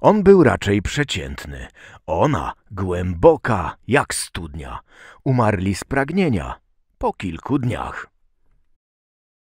On był raczej przeciętny, ona głęboka jak studnia. Umarli z pragnienia po kilku dniach.